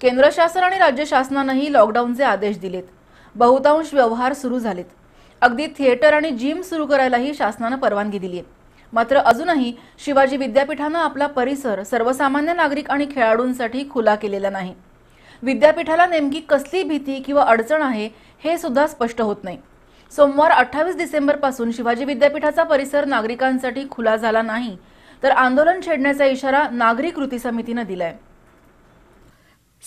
केंद्र शासन आणि राज्य शासनानंही लॉकडाऊनचे आदेश दिलेत बहुतांश व्यवहार सुरू झालेत अगदी थिएटर आणि जिम सुरू करायलाही शासनानं परवानगी दिली आहे मात्र अजूनही शिवाजी विद्यापीठानं आपला परिसर सर्वसामान्य नागरिक आणि खेळाडूंसाठी खुला केलेला नाही विद्यापीठाला नेमकी कसली भीती किंवा अडचण आहे हे सुद्धा स्पष्ट होत नाही सोमवार अठ्ठावीस डिसेंबरपासून शिवाजी विद्यापीठाचा परिसर नागरिकांसाठी खुला झाला नाही तर आंदोलन छेडण्याचा इशारा नागरी कृती समितीनं दिलाय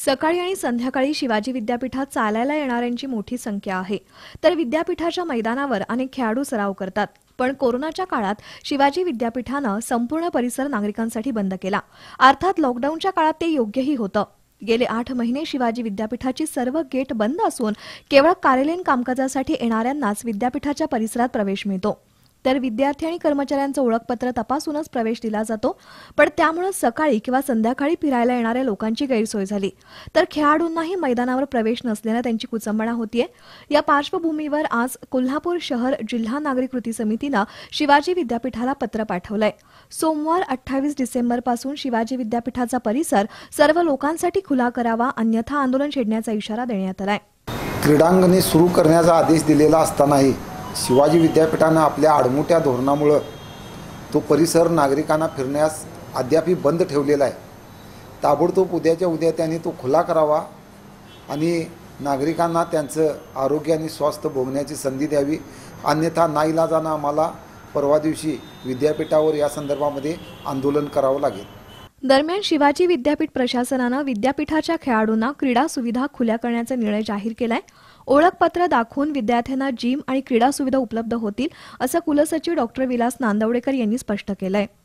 सकाळी आणि संध्याकाळी शिवाजी विद्यापीठात चालायला येणाऱ्यांची मोठी संख्या आहे तर विद्यापीठाच्या मैदानावर अनेक खेळाडू सराव करतात पण कोरोनाच्या काळात शिवाजी विद्यापीठानं संपूर्ण परिसर नागरिकांसाठी बंद केला अर्थात लॉकडाऊनच्या काळात ते योग्यही होतं गेले आठ महिने शिवाजी विद्यापीठाची सर्व गेट बंद असून केवळ कार्यालयीन कामकाजासाठी येणाऱ्यांनाच विद्यापीठाच्या परिसरात प्रवेश मिळतो तर विद्यार्थी आणि कर्मचाऱ्यांचं ओळखपत्र तपासूनच प्रवेश दिला जातो पण त्यामुळे सकाळी किंवा संध्याकाळी फिरायला येणाऱ्या लोकांची गैरसोय झाली तर खेळाडूंनाही मैदानावर प्रवेश नसल्यानं त्यांची कुचंबणा होतीये या पार्श्वभूमीवर आज कोल्हापूर शहर जिल्हा नागरी कृती समितीनं शिवाजी विद्यापीठाला पत्र पाठवलंय सोमवार अठ्ठावीस डिसेंबरपासून शिवाजी विद्यापीठाचा परिसर सर्व लोकांसाठी खुला करावा अन्यथा आंदोलन छेडण्याचा इशारा देण्यात आलाय क्रीडांगणे सुरू करण्याचा आदेश दिलेला असतानाही शिवाजी विद्यापीठानं आपल्या आडमुट्या धोरणामुळं तो परिसर नागरिकांना फिरण्यास अद्यापही बंद ठेवलेला आहे ताबडतोब उद्याच्या उद्या त्यांनी तो खुला करावा आणि नागरिकांना त्यांचं आरोग्य आणि स्वास्थ्य भोगण्याची संधी द्यावी अन्यथा नाईलाजानं आम्हाला परवा दिवशी विद्यापीठावर या संदर्भामध्ये आंदोलन करावं लागेल दरम्यान शिवाजी विद्यापीठ प्रशासनानं विद्यापीठाच्या खेळाडूंना क्रीडा सुविधा खुल्या करण्याचा निर्णय जाहीर केला आहे ओळखपत्र दाखवून विद्यार्थ्यांना जिम आणि क्रीडा सुविधा उपलब्ध होतील असं कुलसचिव डॉक्टर विलास नांदवडेकर यांनी स्पष्ट केलं आहे